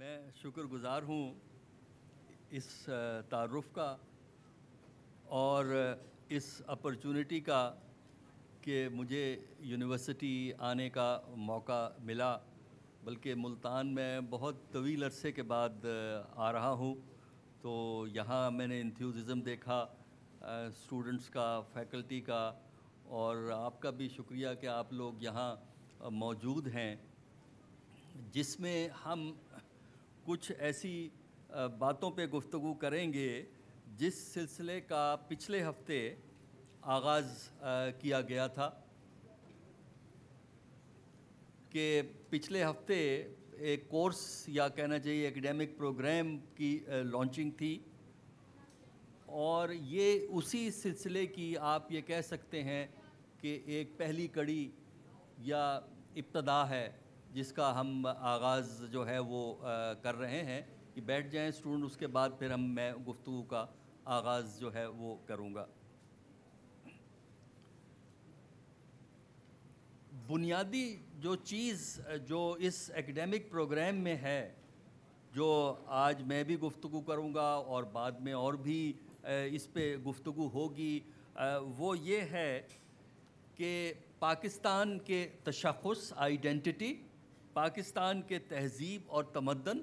मैं शुक्रगुजार हूँ इस तारफ़ का और इस अपॉर्चुनिटी का कि मुझे यूनिवर्सिटी आने का मौका मिला बल्कि मुल्तान में बहुत तवील अरसे के बाद आ रहा हूँ तो यहाँ मैंने इंथ्यूज़म देखा स्टूडेंट्स का फैकल्टी का और आपका भी शुक्रिया कि आप लोग यहाँ मौजूद हैं जिसमें हम कुछ ऐसी बातों पे गुफ्तु करेंगे जिस सिलसिले का पिछले हफ्ते आगाज़ किया गया था कि पिछले हफ्ते एक कोर्स या कहना चाहिए एकेडमिक प्रोग्राम की लॉन्चिंग थी और ये उसी सिलसिले की आप ये कह सकते हैं कि एक पहली कड़ी या इब्तदा है जिसका हम आगाज़ जो है वो आ, कर रहे हैं कि बैठ जाएं स्टूडेंट उसके बाद फिर हम मैं गुफ्तु का आगाज़ जो है वो करूँगा बुनियादी जो चीज़ जो इस एकेडमिक प्रोग्राम में है जो आज मैं भी गुफ्तु करूँगा और बाद में और भी इस पर गुफ्तु होगी वो ये है कि पाकिस्तान के तशखस आइडेंटिटी पाकिस्तान के तहजीब और तमदन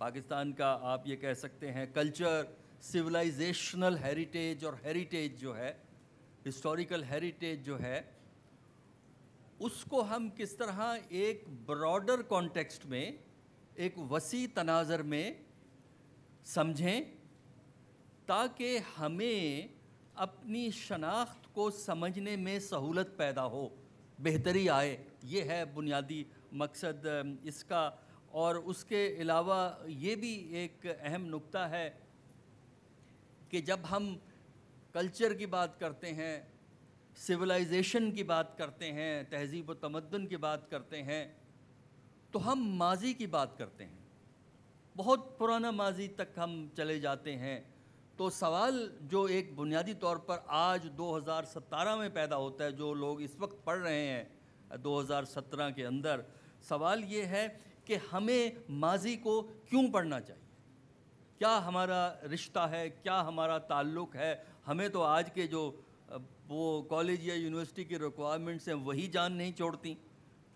पाकिस्तान का आप ये कह सकते हैं कल्चर सिविलाइजेशनल हेरिटेज और हेरिटेज जो है हिस्टोरिकल हेरिटेज जो है उसको हम किस तरह एक ब्रॉडर कॉन्टेक्स्ट में एक वसी तनाजर में समझें ताकि हमें अपनी शनाख्त को समझने में सहूलत पैदा हो बेहतरी आए ये है बुनियादी मकसद इसका और उसके अलावा ये भी एक अहम नुक्ता है कि जब हम कल्चर की बात करते हैं सिविलाइजेशन की बात करते हैं तहजीब व तमदन की बात करते हैं तो हम माजी की बात करते हैं बहुत पुराना माजी तक हम चले जाते हैं तो सवाल जो एक बुनियादी तौर पर आज 2017 में पैदा होता है जो लोग इस वक्त पढ़ रहे हैं 2017 के अंदर सवाल ये है कि हमें माजी को क्यों पढ़ना चाहिए क्या हमारा रिश्ता है क्या हमारा ताल्लुक़ है हमें तो आज के जो वो कॉलेज या यूनिवर्सिटी की रिक्वायरमेंट्स हैं वही जान नहीं छोड़ती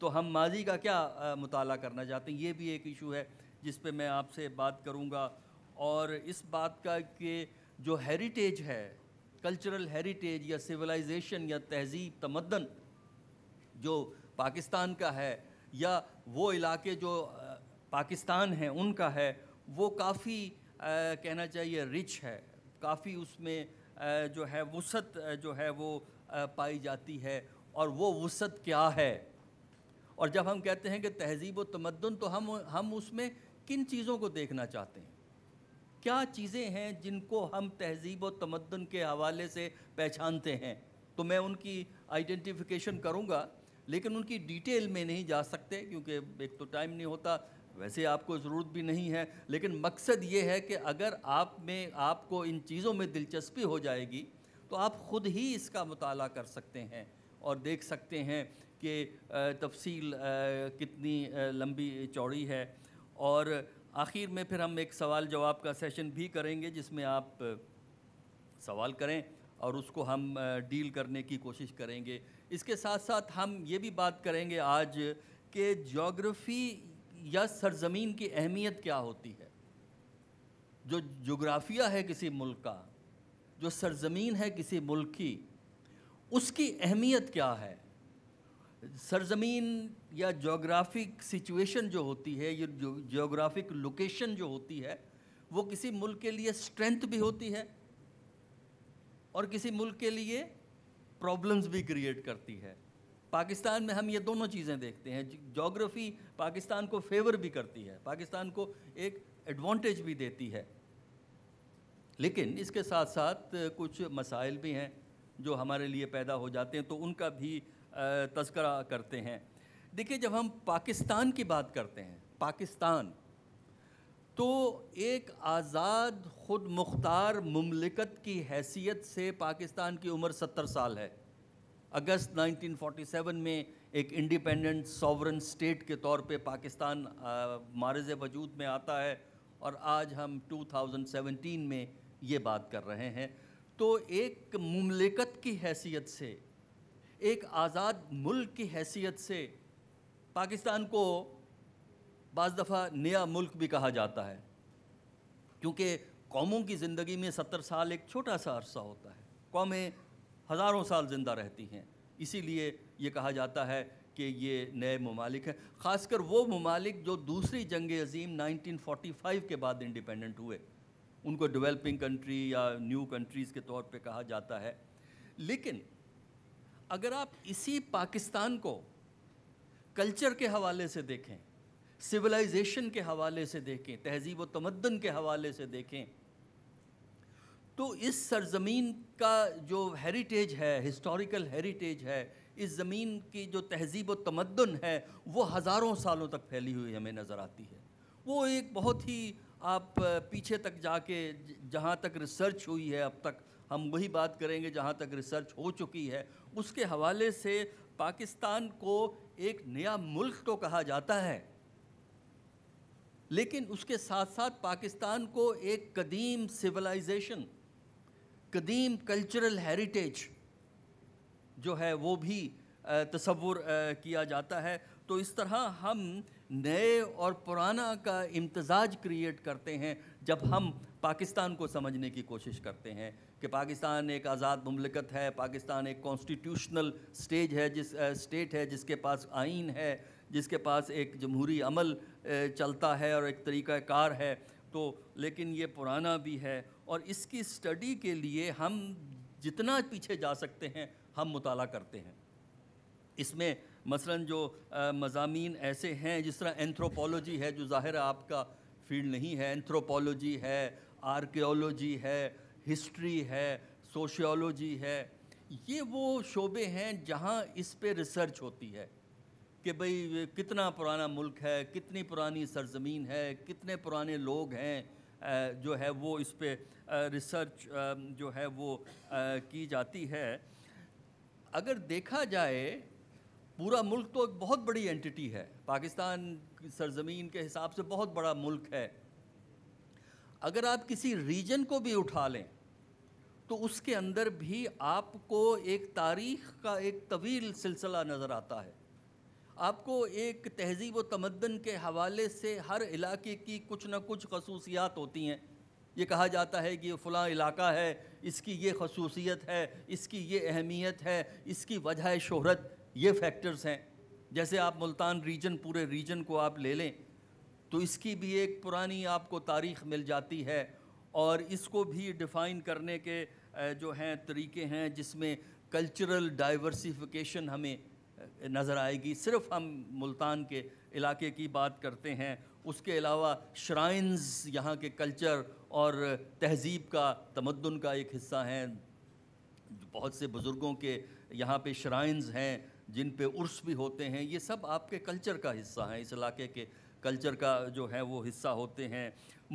तो हम माजी का क्या मुताल करना चाहते हैं ये भी एक इशू है जिस पे मैं आपसे बात करूँगा और इस बात का कि जो हेरिटेज है कल्चरल हेरिटेज या सिविलाइजेशन या तहजीब तमदन जो पाकिस्तान का है या वो इलाके जो पाकिस्तान है उनका है वो काफ़ी कहना चाहिए रिच है काफ़ी उसमें जो है वसत जो है वो पाई जाती है और वो वसत क्या है और जब हम कहते हैं कि तहजीब व तमदन तो हम हम उसमें किन चीज़ों को देखना चाहते हैं क्या चीज़ें हैं जिनको हम तहजीब व तमदन के हवाले से पहचानते हैं तो मैं उनकी आइडेंटिफिकेशन करूँगा लेकिन उनकी डिटेल में नहीं जा सकते क्योंकि एक तो टाइम नहीं होता वैसे आपको ज़रूरत भी नहीं है लेकिन मकसद ये है कि अगर आप में आपको इन चीज़ों में दिलचस्पी हो जाएगी तो आप ख़ुद ही इसका मताल कर सकते हैं और देख सकते हैं कि तफसील कितनी लंबी चौड़ी है और आखिर में फिर हम एक सवाल जवाब का सेशन भी करेंगे जिसमें आप सवाल करें और उसको हम डील करने की कोशिश करेंगे इसके साथ साथ हम ये भी बात करेंगे आज कि जोग्राफ़ी या सरजमीन की अहमियत क्या होती है जो जोग्राफिया है किसी मुल्क का जो सरजमीन है किसी मुल्क की उसकी अहमियत क्या है सरजमीन या जोग्राफिक सिचुएशन जो होती है ये जोग्राफिक लोकेशन जो होती है वो किसी मुल्क के लिए स्ट्रेंथ भी होती है और किसी मुल्क के लिए प्रॉब्लम्स भी क्रिएट करती है पाकिस्तान में हम ये दोनों चीज़ें देखते हैं जोग्राफ़ी पाकिस्तान को फेवर भी करती है पाकिस्तान को एक एडवांटेज भी देती है लेकिन इसके साथ साथ कुछ मसाइल भी हैं जो हमारे लिए पैदा हो जाते हैं तो उनका भी तस्करा करते हैं देखिए जब हम पाकिस्तान की बात करते हैं पाकिस्तान तो एक आज़ाद ख़ुद मुख्तार ममलिकत की हैसियत से पाकिस्तान की उम्र सत्तर साल है अगस्त 1947 में एक इंडिपेंडेंट सॉवरन स्टेट के तौर पे पाकिस्तान मारज वजूद में आता है और आज हम 2017 में ये बात कर रहे हैं तो एक ममलिकत की हैसियत से एक आज़ाद मुल्क की हैसियत से पाकिस्तान को बज़ दफ़ा नया मुल्क भी कहा जाता है क्योंकि कौमों की ज़िंदगी में सत्तर साल एक छोटा सा अरसा होता है कौमें हज़ारों साल ज़िंदा रहती हैं इसीलिए ये कहा जाता है कि ये नए ममालिक हैं ख़ासकर वो ममालिक जो दूसरी जंग अजीम 1945 के बाद इंडिपेंडेंट हुए उनको डेवलपिंग कंट्री या न्यू कंट्रीज़ के तौर पे कहा जाता है लेकिन अगर आप इसी पाकिस्तान को कल्चर के हवाले से देखें सिविलाइजेशन के हवाले से देखें तहजीब व तमदन के हवाले से देखें तो इस सरजमीन का जो हेरिटेज है हिस्टोरिकल हेरिटेज है इस ज़मीन की जो तहजीब व तमदन है वो हज़ारों सालों तक फैली हुई हमें नज़र आती है वो एक बहुत ही आप पीछे तक जाके जहाँ तक रिसर्च हुई है अब तक हम वही बात करेंगे जहाँ तक रिसर्च हो चुकी है उसके हवाले से पाकिस्तान को एक नया मुल्क तो कहा जाता है लेकिन उसके साथ साथ पाकिस्तान को एक कदीम सिविलाइजेशन कदीम कल्चरल हेरिटेज जो है वो भी तस्वुर किया जाता है तो इस तरह हम नए और पुराना का इम्तजाज क्रिएट करते हैं जब हम पाकिस्तान को समझने की कोशिश करते हैं कि पाकिस्तान एक आज़ाद ममलकत है पाकिस्तान एक कॉन्स्टिट्यूशनल स्टेज है जिस स्टेट है जिसके पास आइन है जिसके पास एक जमहूरी अमल चलता है और एक तरीका कार है तो लेकिन ये पुराना भी है और इसकी स्टडी के लिए हम जितना पीछे जा सकते हैं हम मुताल करते हैं इसमें मसलन जो मजामी ऐसे हैं जिस तरह एंथ्रोपोलॉजी है जो ज़ाहिर आपका फील्ड नहीं है एंथ्रोपोलॉजी है आर्कियोलॉजी है हिस्ट्री है सोशियोलॉजी है ये वो शोबे हैं जहाँ इस पर रिसर्च होती है कि भाई कितना पुराना मुल्क है कितनी पुरानी सरजमीन है कितने पुराने लोग हैं जो है वो इस पर रिसर्च जो है वो की जाती है अगर देखा जाए पूरा मुल्क तो एक बहुत बड़ी एंटिटी है पाकिस्तान सरजमीन के हिसाब से बहुत बड़ा मुल्क है अगर आप किसी रीजन को भी उठा लें तो उसके अंदर भी आपको एक तारीख का एक तवील सिलसिला नज़र आता है आपको एक तहजीब व तमदन के हवाले से हर इलाके की कुछ ना कुछ खसूसियात होती हैं ये कहा जाता है कि ये फ़लाँ इलाका है इसकी ये खसूसियत है इसकी ये अहमियत है इसकी वजह शहरत ये फैक्टर्स हैं जैसे आप मुल्तान रीजन पूरे रीजन को आप ले लें तो इसकी भी एक पुरानी आपको तारीख मिल जाती है और इसको भी डिफ़ाइन करने के जो हैं तरीके हैं जिसमें कल्चरल डाइवर्सिफिकेशन हमें नज़र आएगी सिर्फ हम मुल्तान के इलाके की बात करते हैं उसके अलावा श्राइन्स यहाँ के कल्चर और तहज़ीब का तमदन का एक हिस्सा हैं बहुत से बुज़ुर्गों के यहाँ पे श्राइन्स हैं जिन पे उर्स भी होते हैं ये सब आपके कल्चर का हिस्सा हैं इस इलाके के कल्चर का जो है वो हिस्सा होते हैं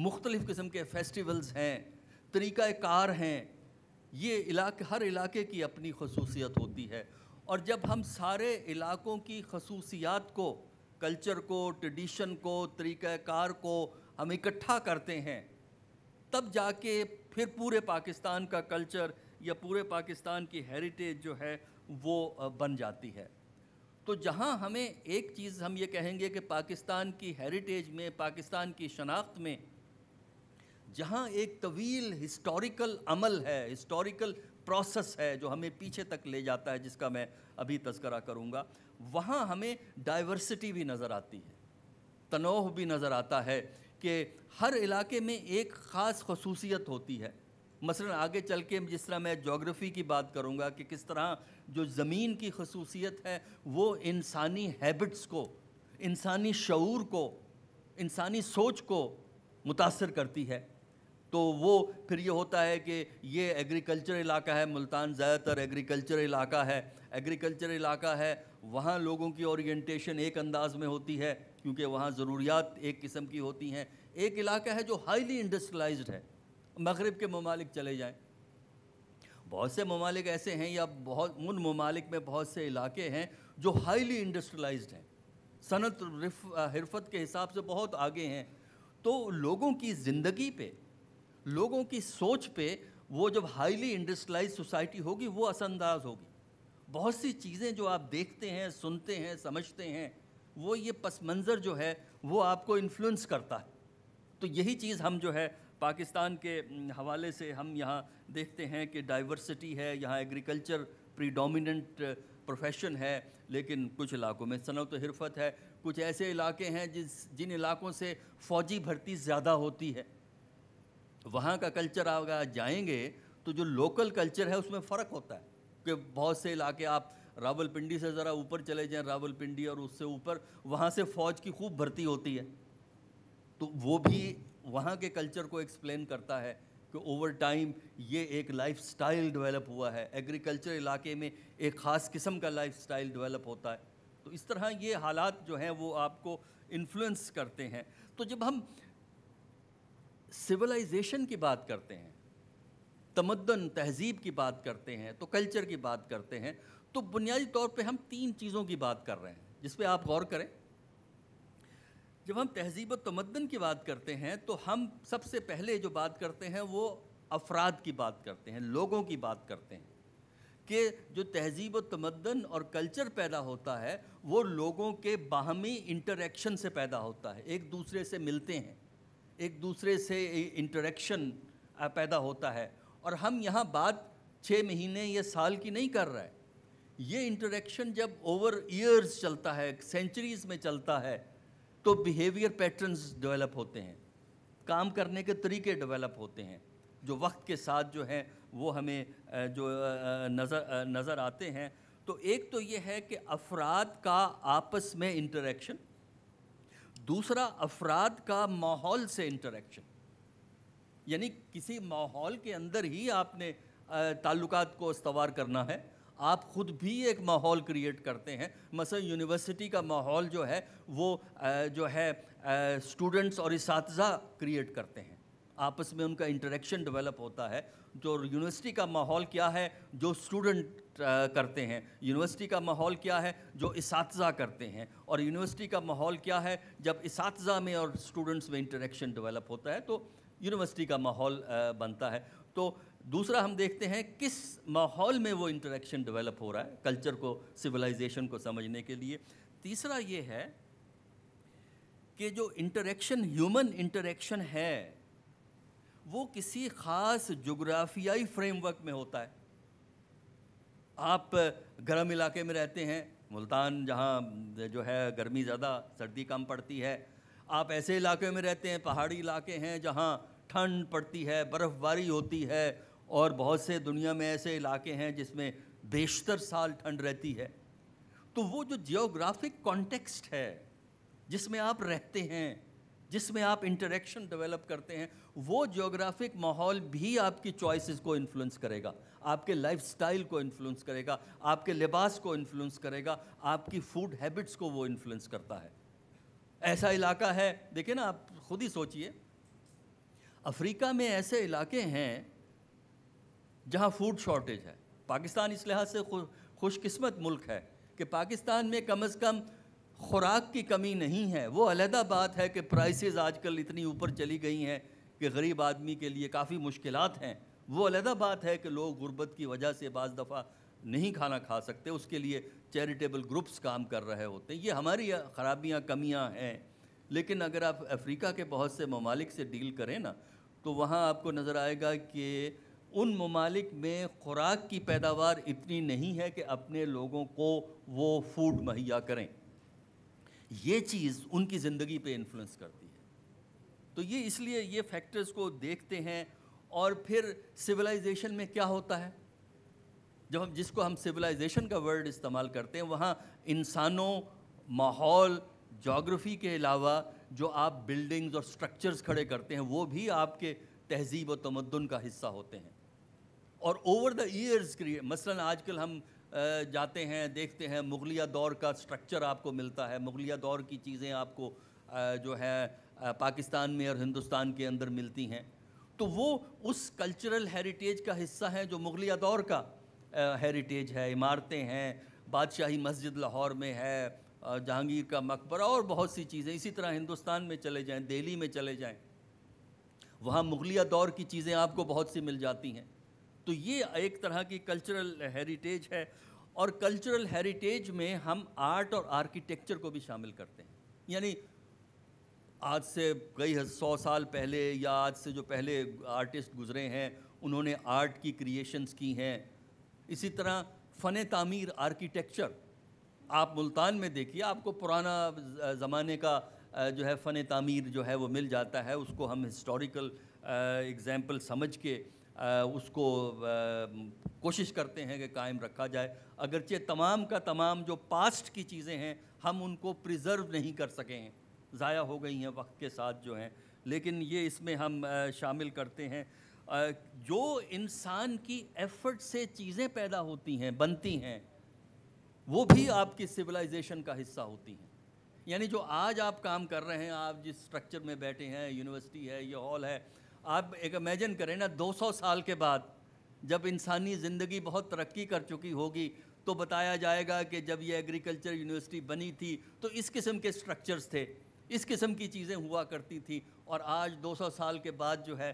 मुख्तलिफ़ किस्म के फेस्टिवल्स हैं तरीकार हैं ये इलाके हर इलाके की अपनी खसूसियत होती है और जब हम सारे इलाकों की खसूसियात को कल्चर को ट्रेडिशन को तरीक़ाकार को हम इकट्ठा करते हैं तब जाके फिर पूरे पाकिस्तान का कल्चर या पूरे पाकिस्तान की हेरिटेज जो है वो बन जाती है तो जहाँ हमें एक चीज़ हम ये कहेंगे कि पाकिस्तान की हेरिटेज में पाकिस्तान की शनाख्त में जहाँ एक तवील हिस्टोरिकल अमल है हिस्टोरिकल प्रोसेस है जो हमें पीछे तक ले जाता है जिसका मैं अभी तस्करा करूँगा वहाँ हमें डाइवर्सिटी भी नज़र आती है तनोह भी नज़र आता है कि हर इलाके में एक ख़ास खसूसियत होती है मसलन आगे चल के जिस तरह मैं जोग्राफ़ी की बात करूँगा कि किस तरह जो ज़मीन की खसूसियत है वो इंसानी हैबिट्स को इंसानी शूर को इंसानी सोच को मुतासर करती है तो वो फिर ये होता है कि ये एग्रीकल्चर इलाका है मुल्तान ज़्यादातर एग्रीकल्चर इलाका है एग्रीकल्चर इलाका है वहाँ लोगों की ओरिएंटेशन एक अंदाज में होती है क्योंकि वहाँ ज़रूरियात एक किस्म की होती हैं एक इलाका है जो हाईली इंडस्ट्रलाइज है मगरब के ममालिक चले जाएँ बहुत से ममालिक ऐसे हैं या बहुत उन ममालिक में बहुत से इलाके हैं जो हाईली इंडस्ट्रलाइज हैं सनत हिरफत के हिसाब से बहुत आगे हैं तो लोगों की ज़िंदगी पे लोगों की सोच पे वो जब हाईली इंडस्ट्रियलाइज सोसाइटी होगी वो असरअंदाज होगी बहुत सी चीज़ें जो आप देखते हैं सुनते हैं समझते हैं वो ये पस मंज़र जो है वो आपको इन्फ्लुएंस करता है तो यही चीज़ हम जो है पाकिस्तान के हवाले से हम यहाँ देखते हैं कि डाइवर्सिटी है यहाँ एग्रीकल्चर प्रीडोमिनेंट प्रोफेशन है लेकिन कुछ इलाकों में सनत तो हिरफत है कुछ ऐसे इलाके हैं जिस जिन इलाकों से फ़ौजी भर्ती ज़्यादा होती है वहाँ का कल्चर आप जाएंगे तो जो लोकल कल्चर है उसमें फ़र्क होता है कि बहुत से इलाके आप रावलपिंडी से ज़रा ऊपर चले जाएं रावलपिंडी और उससे ऊपर वहाँ से फ़ौज की खूब भर्ती होती है तो वो भी वहाँ के कल्चर को एक्सप्लेन करता है कि ओवर टाइम ये एक लाइफ स्टाइल डेवलप हुआ है एग्रीकल्चर इलाके में एक ख़ास किस्म का लाइफ स्टाइल डेवलप होता है तो इस तरह ये हालात जो हैं वो आपको इन्फ्लुएंस करते हैं तो जब हम सिविलाइजेशन की बात करते हैं तमदन तहजीब की बात करते हैं तो कल्चर की बात करते हैं तो बुनियादी तौर पे हम तीन चीज़ों की बात कर रहे हैं जिस पे आप गौर करें जब हम तहजीब तमदन की बात करते हैं तो हम सबसे पहले जो बात करते हैं वो अफराद की बात करते हैं लोगों की बात करते हैं कि जो तहजीब तमदन और कल्चर पैदा होता है वो लोगों के बाहमी इंटरेक्शन से पैदा होता है एक दूसरे से मिलते हैं एक दूसरे से इंटरेक्शन पैदा होता है और हम यहाँ बात छः महीने या साल की नहीं कर रहे ये इंटरेक्शन जब ओवर ईयर्स चलता है सेंचुरीज में चलता है तो बिहेवियर पैटर्न्स डेवलप होते हैं काम करने के तरीके डेवलप होते हैं जो वक्त के साथ जो हैं वो हमें जो नज़र नज़र आते हैं तो एक तो ये है कि अफराद का आपस में इंटरेक्शन दूसरा अफराद का माहौल से इंटरेक्शन यानी किसी माहौल के अंदर ही आपने ताल्लुकात को इस्तवार करना है आप ख़ुद भी एक माहौल क्रिएट करते हैं मसलन यूनिवर्सिटी का माहौल जो है वो जो है स्टूडेंट्स और इस क्रिएट करते हैं आपस में उनका इंटरेक्शन डेवलप होता है जो यूनिवर्सिटी का माहौल क्या है जो स्टूडेंट करते हैं यूनिवर्सिटी का माहौल क्या है जो इस करते हैं और यूनिवर्सिटी का माहौल क्या है जब इस में और स्टूडेंट्स में इंटरेक्शन डेवलप होता है तो यूनिवर्सिटी का माहौल बनता है तो दूसरा हम देखते हैं किस माहौल में वो इंटरेक्शन डेवलप हो रहा है कल्चर को सिविलाइजेशन को समझने के लिए तीसरा ये है कि जो इंटरेक्शन ह्यूमन इंटरेक्शन है वो किसी ख़ास जोग्राफियाई फ्रेमवर्क में होता है आप गर्म इलाके में रहते हैं मुल्तान जहाँ जो है गर्मी ज़्यादा सर्दी कम पड़ती है आप ऐसे इलाके में रहते हैं पहाड़ी इलाके हैं जहाँ ठंड पड़ती है बर्फ़बारी होती है और बहुत से दुनिया में ऐसे इलाके हैं जिसमें बेशतर साल ठंड रहती है तो वो जो जियोग्राफिक कॉन्टेक्स्ट है जिसमें आप रहते हैं जिसमें आप इंटरेक्शन डेवलप करते हैं वो जोग्राफिक माहौल भी आपकी चॉइसेस को इन्फ्लुएंस करेगा आपके लाइफस्टाइल को इन्फ्लुएंस करेगा आपके लिबास को इन्फ्लुएंस करेगा आपकी फूड हैबिट्स को वो इन्फ्लुएंस करता है ऐसा इलाका है देखिए ना आप खुद ही सोचिए अफ्रीका में ऐसे इलाके हैं जहाँ फूड शॉर्टेज है पाकिस्तान इस लिहाज से खुशकिस्मत मुल्क है कि पाकिस्तान में कम अज़ कम खुराक की कमी नहीं है वो अलहदा बात है कि प्राइसेस आजकल इतनी ऊपर चली गई हैं कि गरीब आदमी के लिए काफ़ी मुश्किल हैं वो अलहदा बात है कि लोग गुर्बत की वजह से बज़ दफ़ा नहीं खाना खा सकते उसके लिए चैरिटेबल ग्रुप्स काम कर रहे होते हैं ये हमारी खराबियाँ कमियाँ हैं लेकिन अगर आप अफ्रीका के बहुत से ममालिक से डील करें ना तो वहाँ आपको नज़र आएगा कि उन ममालिक में खुराक की पैदावार इतनी नहीं है कि अपने लोगों को वो फूड मुहैया करें ये चीज़ उनकी ज़िंदगी पे इन्फ्लुएंस करती है तो ये इसलिए ये फैक्टर्स को देखते हैं और फिर सिविलाइजेशन में क्या होता है जब हम जिसको हम सिविलाइजेशन का वर्ड इस्तेमाल करते हैं वहाँ इंसानों माहौल जोग्राफी के अलावा जो आप बिल्डिंग्स और स्ट्रक्चर्स खड़े करते हैं वो भी आपके तहजीब और तमदन का हिस्सा होते हैं और ओवर द ईयर्स क्रिएट मसलन आजकल हम जाते हैं देखते हैं मुगलिया दौर का स्ट्रक्चर आपको मिलता है मुगलिया दौर की चीज़ें आपको जो है पाकिस्तान में और हिंदुस्तान के अंदर मिलती हैं तो वो उस कल्चरल हेरिटेज का हिस्सा है जो मुगलिया दौर का हेरिटेज है इमारतें हैं बादशाही मस्जिद लाहौर में है जहांगीर का मकबरा और बहुत सी चीज़ें इसी तरह हिंदुस्तान में चले जाएं दिल्ली में चले जाएं वहाँ मुगलिया दौर की चीज़ें आपको बहुत सी मिल जाती हैं तो ये एक तरह की कल्चरल हेरिटेज है और कल्चरल हेरिटेज में हम आर्ट और आर्किटेक्चर को भी शामिल करते हैं यानी आज से कई सौ साल पहले या आज से जो पहले आर्टिस्ट गुजरे हैं उन्होंने आर्ट की क्रिएशंस की हैं इसी तरह फ़न तामीर आर्किटेक्चर आप मुल्तान में देखिए आपको पुराना ज़माने का जो है फ़न तामीर जो है वो मिल जाता है उसको हम हिस्टोरिकल एग्ज़ैम्पल समझ के उसको कोशिश करते हैं कि कायम रखा जाए अगरचे तमाम का तमाम जो पास्ट की चीज़ें हैं हम उनको प्रिज़र्व नहीं कर सके हैं ज़ाया हो गई हैं वक्त के साथ जो हैं लेकिन ये इसमें हम शामिल करते हैं जो इंसान की एफ़र्ट से चीज़ें पैदा होती हैं बनती हैं वो भी आपकी सिविलाइजेशन का हिस्सा होती हैं यानी जो आज आप काम कर रहे हैं आप जिस स्ट्रक्चर में बैठे हैं यूनिवर्सिटी है ये हॉल है आप एक इमेजिन करें ना 200 साल के बाद जब इंसानी ज़िंदगी बहुत तरक्की कर चुकी होगी तो बताया जाएगा कि जब ये एग्रीकल्चर यूनिवर्सिटी बनी थी तो इस किस्म के स्ट्रक्चर्स थे इस किस्म की चीज़ें हुआ करती थी और आज 200 साल के बाद जो है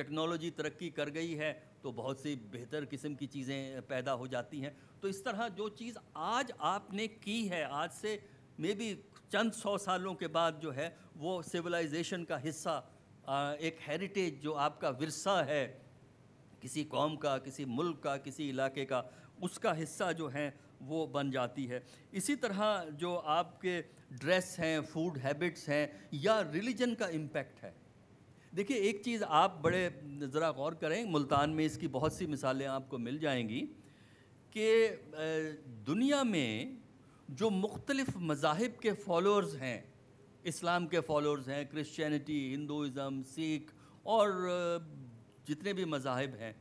टेक्नोलॉजी तरक्की कर गई है तो बहुत सी बेहतर किस्म की चीज़ें पैदा हो जाती हैं तो इस तरह जो चीज़ आज आपने की है आज से मे बी चंद सौ सालों के बाद जो है वो सिविलाइजेशन का हिस्सा एक हेरिटेज जो आपका विरसा है किसी कौम का किसी मुल्क का किसी इलाके का उसका हिस्सा जो है वो बन जाती है इसी तरह जो आपके ड्रेस हैं फूड हैबिट्स हैं या रिलीजन का इम्पेक्ट है देखिए एक चीज़ आप बड़े ज़रा गौर करें मुल्तान में इसकी बहुत सी मिसालें आपको मिल जाएंगी कि दुनिया में जो मुख्तलिफ़ मज़ाहिब के फॉलोअर्स हैं इस्लाम के फॉलोअर्स हैं क्रिश्चियनिटी हिंदुज़म सिख और जितने भी मजाहब हैं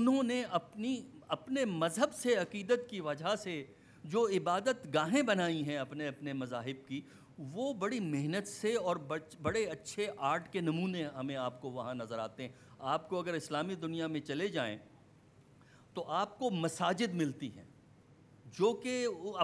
उन्होंने अपनी अपने मज़हब से अकीदत की वजह से जो इबादत गाहें बनाई हैं अपने अपने मजाहब की वो बड़ी मेहनत से और बड़े अच्छे आर्ट के नमूने हमें आपको वहाँ नज़र आते हैं आपको अगर इस्लामी दुनिया में चले जाएं तो आपको मसाजिद मिलती हैं जो कि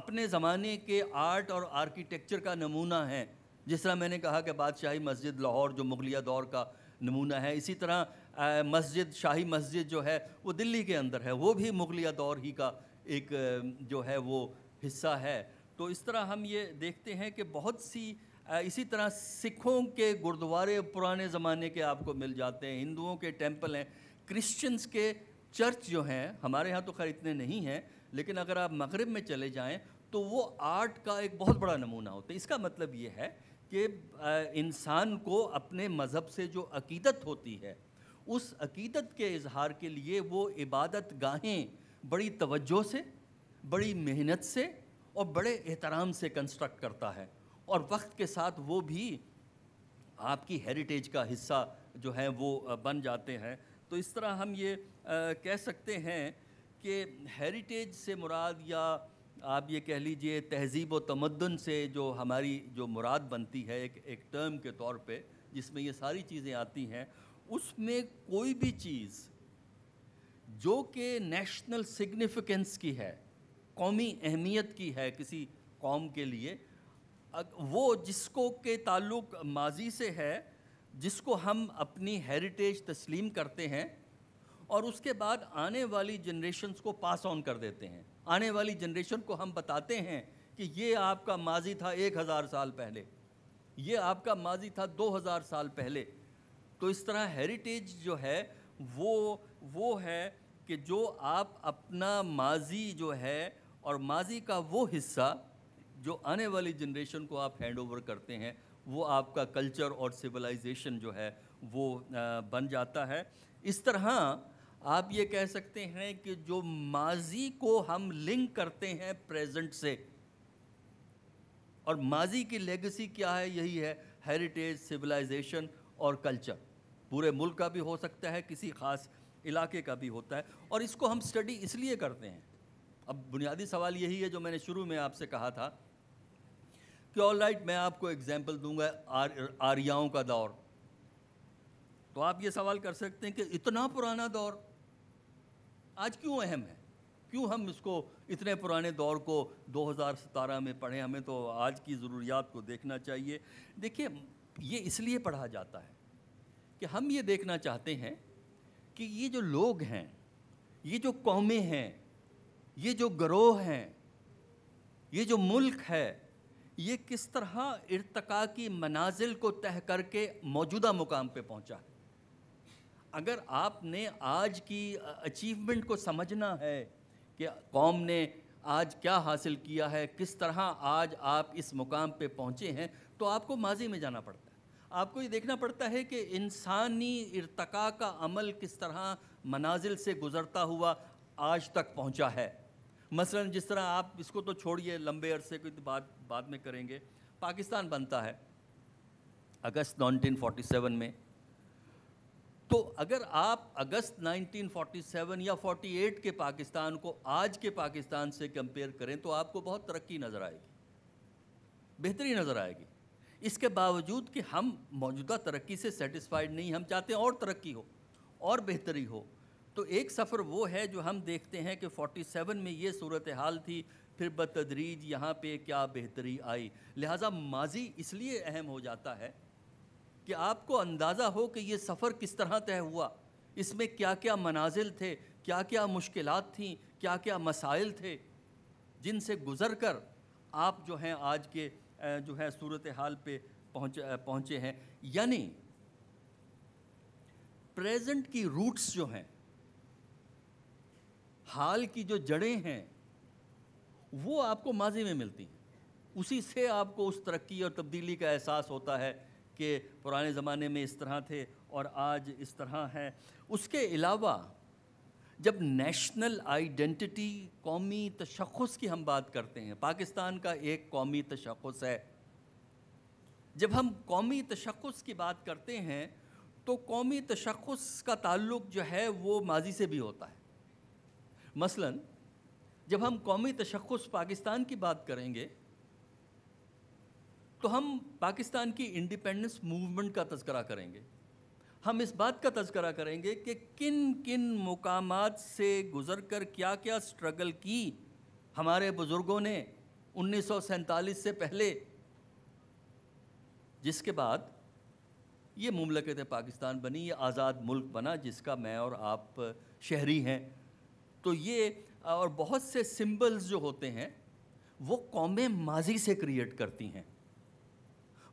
अपने ज़माने के आर्ट और आर्किटेक्चर का नमूना है जिस तरह मैंने कहा कि बादशाही मस्जिद लाहौर जो मुगलिया दौर का नमूना है इसी तरह मस्जिद शाही मस्जिद जो है वो दिल्ली के अंदर है वो भी मुगलिया दौर ही का एक जो है वो हिस्सा है तो इस तरह हम ये देखते हैं कि बहुत सी इसी तरह सिखों के गुरुद्वारे पुराने ज़माने के आपको मिल जाते हैं हिंदुओं के टेम्पल हैं क्रिश्चियंस के चर्च जो हैं हमारे यहाँ तो खैर इतने नहीं हैं लेकिन अगर आप मगरब में चले जाएँ तो वो आर्ट का एक बहुत बड़ा नमूना होता है इसका मतलब ये है कि इंसान को अपने मज़हब से जो अकीदत होती है उस अकीदत के इजहार के लिए वो इबादत गाहें बड़ी तवज्जो से बड़ी मेहनत से और बड़े एहतराम से कंस्ट्रक्ट करता है और वक्त के साथ वो भी आपकी हेरिटेज का हिस्सा जो है वो बन जाते हैं तो इस तरह हम ये कह सकते हैं कि हेरिटेज से मुराद या आप ये कह लीजिए तहजीब व तमदन से जो हमारी जो मुराद बनती है एक एक टर्म के तौर पे जिसमें ये सारी चीज़ें आती हैं उसमें कोई भी चीज़ जो कि नेशनल सिग्निफिकेंस की है कौमी अहमियत की है किसी कौम के लिए वो जिसको के ताल्लुक माजी से है जिसको हम अपनी हेरिटेज तस्लीम करते हैं और उसके बाद आने वाली जनरेशन्स को पास ऑन कर देते हैं आने वाली जनरेशन को हम बताते हैं कि ये आपका माजी था एक हज़ार साल पहले ये आपका माजी था दो हज़ार साल पहले तो इस तरह हेरिटेज जो है वो वो है कि जो आप अपना माजी जो है और माजी का वो हिस्सा जो आने वाली जनरेशन को आप हैंड ओवर करते हैं वो आपका कल्चर और सिविलाइजेशन जो है वो बन जाता है इस तरह आप ये कह सकते हैं कि जो माजी को हम लिंक करते हैं प्रेजेंट से और माजी की लेगेसी क्या है यही है हेरिटेज सिविलाइजेशन और कल्चर पूरे मुल्क का भी हो सकता है किसी ख़ास इलाके का भी होता है और इसको हम स्टडी इसलिए करते हैं अब बुनियादी सवाल यही है जो मैंने शुरू में आपसे कहा था कि ऑल राइट मैं आपको एग्जाम्पल दूंगा आर, आर्याओं का दौर तो आप ये सवाल कर सकते हैं कि इतना पुराना दौर आज क्यों अहम है क्यों हम इसको इतने पुराने दौर को 2017 में पढ़ें हमें तो आज की ज़रूरियात को देखना चाहिए देखिए ये इसलिए पढ़ा जाता है कि हम ये देखना चाहते हैं कि ये जो लोग हैं ये जो कौमें हैं ये जो गरोह हैं ये जो मुल्क है ये किस तरह इरतका की मनाजिल को तय करके मौजूदा मुकाम पे पहुंचा है अगर आपने आज की अचीवमेंट को समझना है कि कौम ने आज क्या हासिल किया है किस तरह आज आप इस मुकाम पे पहुँचे हैं तो आपको माजी में जाना पड़ता है आपको ये देखना पड़ता है कि इंसानी इरतका का अमल किस तरह मनाजिल से गुज़रता हुआ आज तक पहुँचा है मसलन जिस तरह आप इसको तो छोड़िए लंबे अरसे की तो बात बाद में करेंगे पाकिस्तान बनता है अगस्त 1947 में तो अगर आप अगस्त 1947 या 48 के पाकिस्तान को आज के पाकिस्तान से कंपेयर करें तो आपको बहुत तरक्की नज़र आएगी बेहतरी नज़र आएगी इसके बावजूद कि हम मौजूदा तरक्की से सेटिस्फाइड नहीं हम चाहते हैं और तरक्की हो और बेहतरी हो तो एक सफ़र वो है जो हम देखते हैं कि 47 में ये सूरत हाल थी फिर बतदरीज यहाँ पे क्या बेहतरी आई लिहाजा माजी इसलिए अहम हो जाता है कि आपको अंदाज़ा हो कि ये सफ़र किस तरह तय हुआ इसमें क्या क्या मनाजिल थे क्या क्या मुश्किल थीं क्या क्या मसाइल थे जिनसे गुज़र कर आप जो हैं आज के जो है सूरत हाल पे पहुँच पहुँचे हैं यानी प्रेजेंट की रूट्स जो हैं हाल की जो जड़ें हैं वो आपको माजी में मिलती हैं उसी से आपको उस तरक्की और तब्दीली का एहसास होता है कि पुराने ज़माने में इस तरह थे और आज इस तरह हैं उसके अलावा जब नेशनल आइडेंटिटी कौमी तशखस की हम बात करते हैं पाकिस्तान का एक कौमी तशखस है जब हम कौमी तशखस की बात करते हैं तो कौमी तशखस का ताल्लुक जो है वो माजी से भी होता है मसलन जब हम कौमी तशखस पाकिस्तान की बात करेंगे तो हम पाकिस्तान की इंडिपेंडेंस मूवमेंट का तस्करा करेंगे हम इस बात का तस्करा करेंगे कि किन किन मुकाम से गुज़र कर क्या क्या स्ट्रगल की हमारे बुज़ुर्गों ने उन्नीस से पहले जिसके बाद ये ममलकत पाकिस्तान बनी ये आज़ाद मुल्क बना जिसका मैं और आप शहरी हैं तो ये और बहुत से सिंबल्स जो होते हैं वो कौमें माजी से क्रिएट करती हैं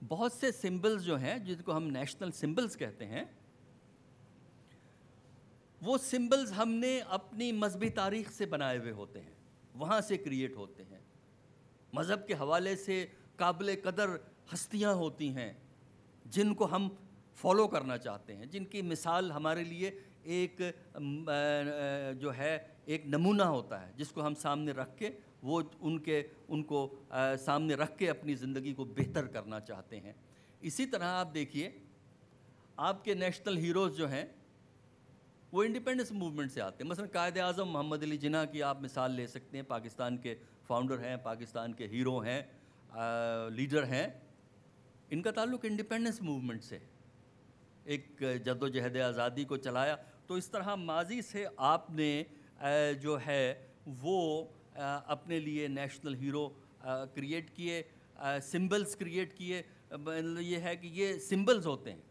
बहुत से सिंबल्स जो हैं जिनको हम नेशनल सिंबल्स कहते हैं वो सिंबल्स हमने अपनी मजहबी तारीख से बनाए हुए होते हैं वहाँ से क्रिएट होते हैं मज़हब के हवाले से काबिल कदर हस्तियाँ होती हैं जिनको हम फॉलो करना चाहते हैं जिनकी मिसाल हमारे लिए एक जो है एक नमूना होता है जिसको हम सामने रख के वो उनके उनको आ, सामने रख के अपनी ज़िंदगी को बेहतर करना चाहते हैं इसी तरह आप देखिए आपके नेशनल हीरोज़ जो हैं वो इंडिपेंडेंस मूवमेंट से आते हैं मसलन कायद अजम मोहम्मद अली जिना की आप मिसाल ले सकते हैं पाकिस्तान के फाउंडर हैं पाकिस्तान के हीरो हैं लीडर हैं इनका ताल्लुक इंडिपेंडेंस मूवमेंट से एक जद्दोजहद आज़ादी को चलाया तो इस तरह माजी से आपने जो है वो अपने लिए नेशनल हीरो क्रिएट किए सिंबल्स क्रिएट किए मतलब ये है कि ये सिंबल्स होते हैं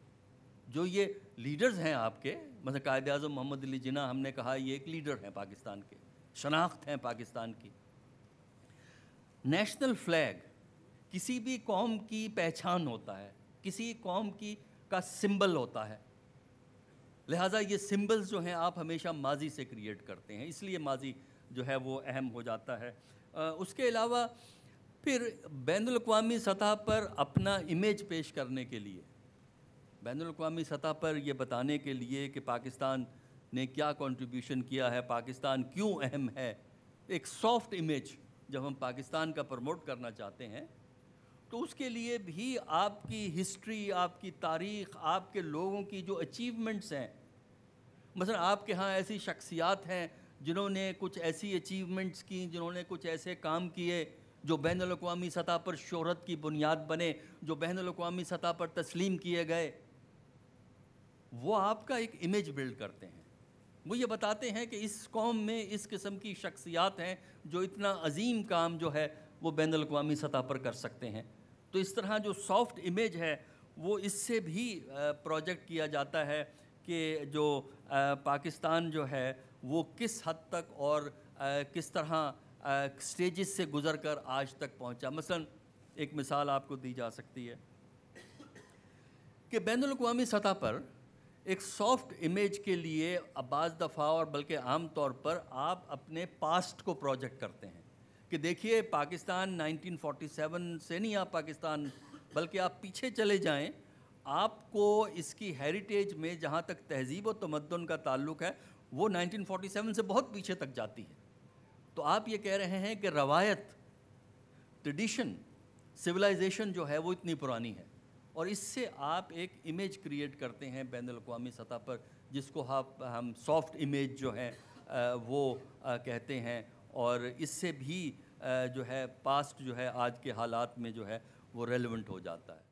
जो ये लीडर्स हैं आपके मतलब कायद अजम मोहम्मद अली जिना हमने कहा ये एक लीडर हैं पाकिस्तान के शनाख्त हैं पाकिस्तान की नेशनल फ्लैग किसी भी कौम की पहचान होता है किसी कौम की का सिंबल होता है लिहाजा ये सिंबल्स जो हैं आप हमेशा माजी से क्रिएट करते हैं इसलिए माजी जो है वो अहम हो जाता है उसके अलावा फिर बैन अवी सतह पर अपना इमेज पेश करने के लिए बैन अवी सतह पर ये बताने के लिए कि पाकिस्तान ने क्या कंट्रीब्यूशन किया है पाकिस्तान क्यों अहम है एक सॉफ्ट इमेज जब हम पाकिस्तान का प्रमोट करना चाहते हैं तो उसके लिए भी आपकी हिस्ट्री आपकी तारीख आपके लोगों की जो अचीवमेंट्स हैं मसलन आपके यहाँ ऐसी शख्सियात हैं जिन्होंने कुछ ऐसी अचीवमेंट्स की जिन्होंने कुछ ऐसे काम किए जो बैन अवी सतह पर शहरत की बुनियाद बने जो बैन अवी सतह पर तस्लीम किए गए वो आपका एक इमेज बिल्ड करते हैं वो ये बताते हैं कि इस कौम में इस किस्म की शख्सियात हैं जो इतना अजीम काम जो है वो बैन अवी सतह पर कर सकते हैं तो इस तरह जो सॉफ्ट इमेज है वो इससे भी प्रोजेक्ट किया जाता है कि जो पाकिस्तान जो है वो किस हद तक और किस तरह स्टेजेस से गुज़र कर आज तक पहुँचा मसलन एक मिसाल आपको दी जा सकती है कि बैन अवी सतह पर एक सॉफ्ट इमेज के लिए बाज़ दफ़ा और बल्कि आम तौर पर आप अपने पास्ट को प्रोजेक्ट करते हैं कि देखिए पाकिस्तान 1947 से नहीं आप पाकिस्तान बल्कि आप पीछे चले जाएं आपको इसकी हेरिटेज में जहाँ तक तहजीब व तमदन का ताल्लुक है वो 1947 से बहुत पीछे तक जाती है तो आप ये कह रहे हैं कि रवायत ट्रेडिशन सिविलाइजेशन जो है वो इतनी पुरानी है और इससे आप एक इमेज क्रिएट करते हैं बैन अवी सतह पर जिसको आप हाँ, हम सॉफ्ट इमेज जो है वो कहते हैं और इससे भी जो है पास्ट जो है आज के हालात में जो है वो रेलिवेंट हो जाता है